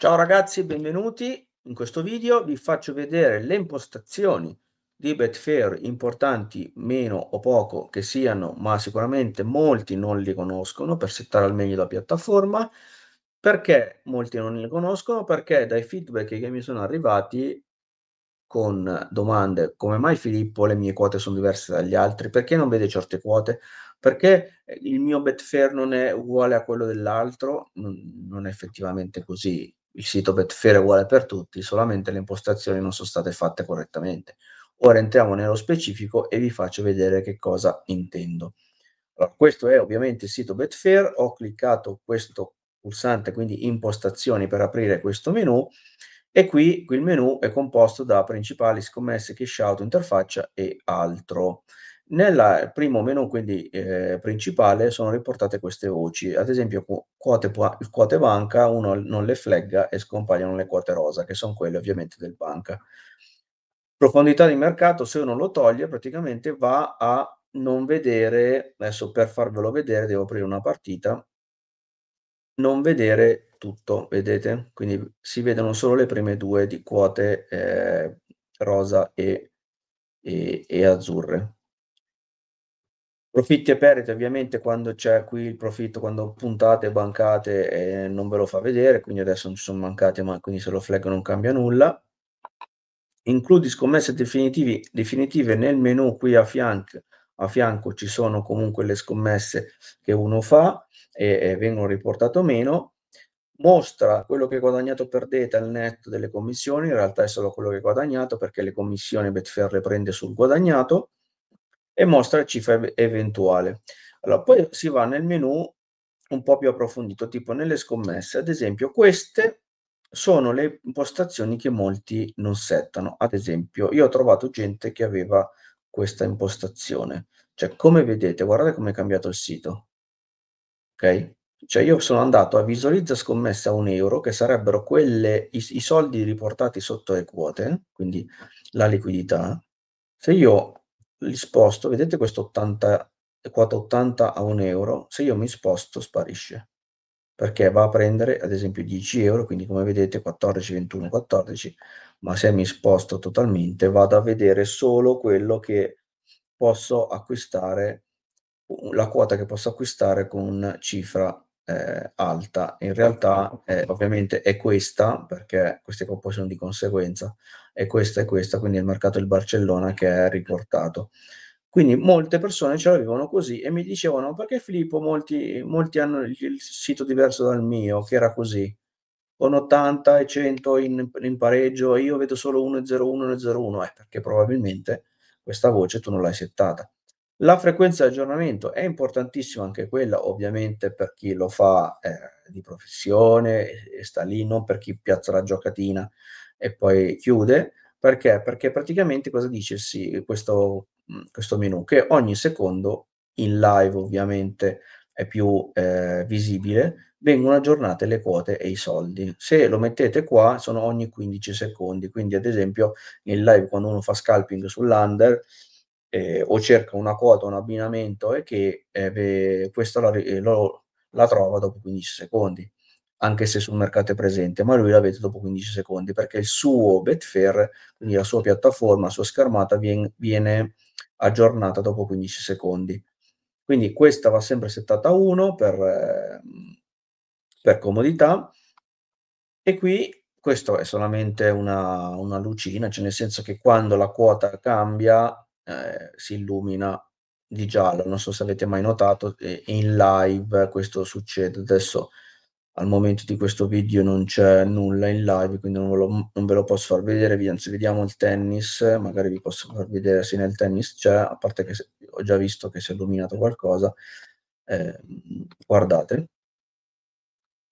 Ciao ragazzi, benvenuti. In questo video vi faccio vedere le impostazioni di Betfair importanti meno o poco che siano, ma sicuramente molti non li conoscono per settare al meglio la piattaforma. Perché molti non li conoscono? Perché dai feedback che mi sono arrivati con domande come mai Filippo le mie quote sono diverse dagli altri, perché non vede certe quote, perché eh, il mio Betfair non è uguale a quello dell'altro, non è effettivamente così il sito Betfair è uguale per tutti, solamente le impostazioni non sono state fatte correttamente. Ora entriamo nello specifico e vi faccio vedere che cosa intendo. Allora, questo è ovviamente il sito Betfair, ho cliccato questo pulsante, quindi impostazioni per aprire questo menu e qui, qui il menu è composto da principali scommesse, cash out, interfaccia e altro. Nel primo menu, quindi eh, principale, sono riportate queste voci, ad esempio quote, quote banca, uno non le flegga e scompaiono le quote rosa, che sono quelle ovviamente del banca. Profondità di mercato, se uno lo toglie, praticamente va a non vedere, adesso per farvelo vedere devo aprire una partita, non vedere tutto, vedete? Quindi si vedono solo le prime due di quote eh, rosa e, e, e azzurre. Profitti e perdite, ovviamente, quando c'è qui il profitto, quando puntate, bancate eh, non ve lo fa vedere, quindi adesso non ci sono mancate, ma quindi se lo flag non cambia nulla. Includi scommesse definitive nel menu qui a fianco, a fianco ci sono comunque le scommesse che uno fa e, e vengono riportate meno. Mostra quello che hai guadagnato per data al netto delle commissioni, in realtà è solo quello che hai guadagnato perché le commissioni Betfair le prende sul guadagnato e mostra la cifra eventuale. Allora, poi si va nel menu un po' più approfondito, tipo nelle scommesse. Ad esempio, queste sono le impostazioni che molti non settano. Ad esempio, io ho trovato gente che aveva questa impostazione. Cioè, come vedete, guardate come è cambiato il sito. Ok? Cioè, io sono andato a visualizza scommesse a un euro, che sarebbero quelle, i, i soldi riportati sotto le quote, quindi la liquidità. Se io li sposto, vedete questo 80, 4,80 a 1 euro, se io mi sposto sparisce, perché va a prendere ad esempio 10 euro, quindi come vedete 14, 21, 14, ma se mi sposto totalmente vado a vedere solo quello che posso acquistare, la quota che posso acquistare con cifra eh, alta. In realtà eh, ovviamente è questa, perché queste poi sono di conseguenza, è questa e questa, quindi il mercato del Barcellona che è riportato. Quindi molte persone ce l'avevano così e mi dicevano perché Filippo molti, molti hanno il sito diverso dal mio, che era così, con 80 e 100 in, in pareggio e io vedo solo 1,01 e 0,1, eh, perché probabilmente questa voce tu non l'hai settata. La frequenza di aggiornamento è importantissima anche quella, ovviamente, per chi lo fa eh, di professione e, sta lì, non per chi piazza la giocatina e poi chiude. Perché? Perché praticamente cosa dice sì, questo, mm, questo menu? Che ogni secondo, in live ovviamente, è più eh, visibile, vengono aggiornate le quote e i soldi. Se lo mettete qua sono ogni 15 secondi, quindi ad esempio in live quando uno fa scalping sull'under eh, o cerca una quota, un abbinamento e che eh, questa la, eh, lo, la, trova dopo 15 secondi, anche se sul mercato è presente, ma lui la vede dopo 15 secondi perché il suo Betfair, quindi la sua piattaforma, la sua schermata viene, viene aggiornata dopo 15 secondi. Quindi questa va sempre settata a 1 per, ehm, per comodità e qui questo è solamente una, una lucina, cioè nel senso che quando la quota cambia eh, si illumina di giallo, non so se avete mai notato, in live questo succede. Adesso al momento di questo video non c'è nulla in live, quindi non ve, lo, non ve lo, posso far vedere, anzi vediamo il tennis, magari vi posso far vedere se nel tennis c'è, a parte che ho già visto che si è illuminato qualcosa, eh, guardate,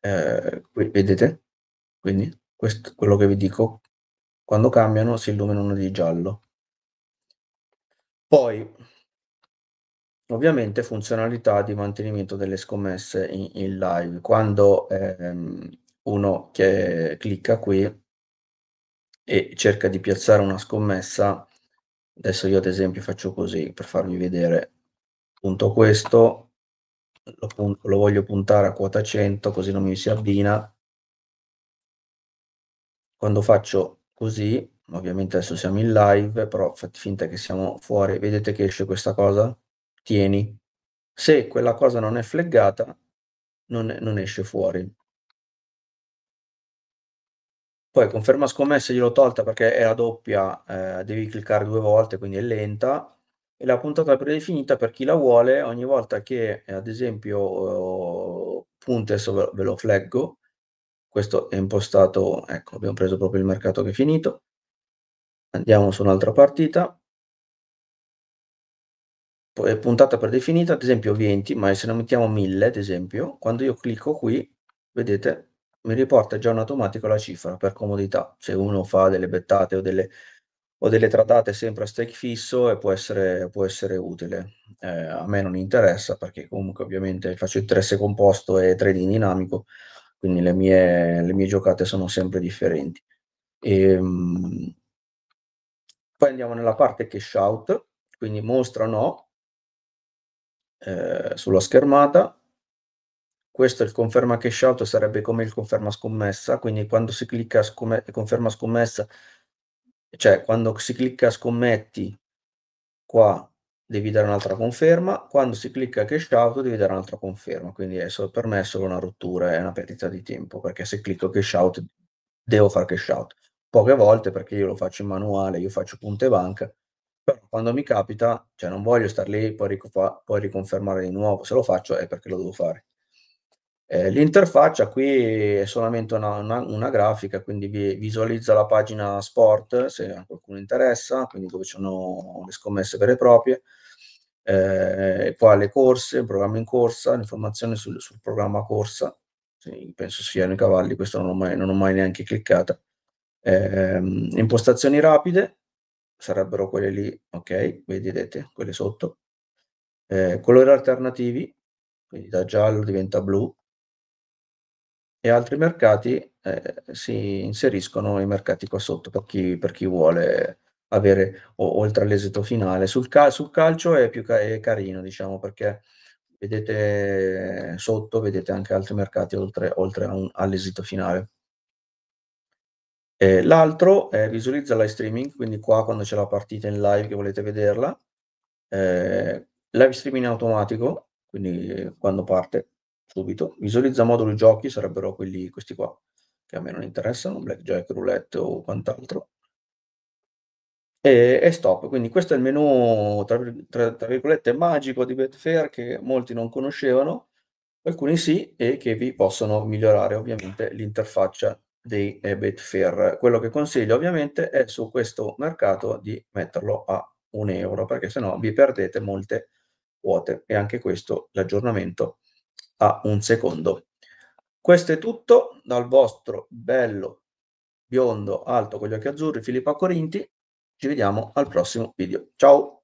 eh, qui, vedete? Quindi questo, quello che vi dico, quando cambiano si illuminano di giallo. Poi ovviamente funzionalità di mantenimento delle scommesse in, in live. Quando ehm, uno che clicca qui e cerca di piazzare una scommessa, adesso io ad esempio faccio così per farvi vedere, punto questo, lo, pun lo voglio puntare a quota 100 così non mi si abbina. Quando faccio così ovviamente adesso siamo in live, però fate finta che siamo fuori, vedete che esce questa cosa? Tieni. Se quella cosa non è fleggata, non, non esce fuori. Poi conferma scommessa gliel'ho tolta perché è la doppia, eh, devi cliccare due volte, quindi è lenta. E la puntata predefinita per chi la vuole, ogni volta che eh, ad esempio eh, punta, adesso ve lo flaggo, questo è impostato, ecco, abbiamo preso proprio il mercato che è finito, Andiamo su un'altra partita. Poi, puntata predefinita, ad esempio 20, ma se ne mettiamo 1000, ad esempio, quando io clicco qui, vedete, mi riporta già in automatico la cifra per comodità. Se uno fa delle bettate o delle, o delle tradate sempre a stake fisso e eh, può essere, può essere utile. Eh, a me non interessa perché comunque ovviamente faccio interesse composto e trading dinamico, quindi le mie, le mie giocate sono sempre differenti. E, ehm, poi andiamo nella parte cash out, quindi mostra no eh, sulla schermata. Questo è il conferma cash out, sarebbe come il conferma scommessa, quindi quando si clicca scomme conferma scommessa, cioè quando si clicca scommetti qua devi dare un'altra conferma, quando si clicca cash out devi dare un'altra conferma, quindi è solo, per me è solo una rottura, è una perdita di tempo, perché se clicco cash out devo fare cash out poche volte perché io lo faccio in manuale, io faccio punte banca, però quando mi capita, cioè non voglio star lì, poi, rico- poi riconfermare di nuovo, se lo faccio è perché lo devo fare. Eh, l'interfaccia qui è solamente una, una, una grafica, quindi vi visualizza la pagina sport se a qualcuno interessa, quindi dove ci sono le scommesse vere e proprie, eh, qua le corse, il programma in corsa, informazioni sul, sul programma corsa, sì, penso siano i cavalli, questo non ho mai, non ho mai neanche cliccata. Eh, impostazioni rapide sarebbero quelle lì, ok, vedete quelle sotto. Eh, colori alternativi, quindi da giallo diventa blu. E altri mercati eh, si inseriscono i mercati qua sotto per chi, per chi vuole avere o, oltre all'esito finale. Sul, cal sul, calcio è più ca è carino, diciamo, perché vedete sotto, vedete anche altri mercati oltre, oltre all'esito finale. Eh, l'altro è visualizza live streaming, quindi qua quando c'è la partita in live che volete vederla, eh, live streaming automatico, quindi eh, quando parte subito, visualizza moduli giochi, sarebbero quelli, questi qua, che a me non interessano, blackjack, roulette o quant'altro, e, e, stop, quindi questo è il menu, tra, tra, tra virgolette, magico di Betfair che molti non conoscevano, alcuni sì, e che vi possono migliorare ovviamente l'interfaccia dei EBIT fair. Quello che consiglio ovviamente è su questo mercato di metterlo a un euro, perché sennò vi perdete molte quote e anche questo l'aggiornamento a un secondo. Questo è tutto dal vostro bello, biondo, alto con gli occhi azzurri Filippo Corinti. Ci vediamo al prossimo video. Ciao!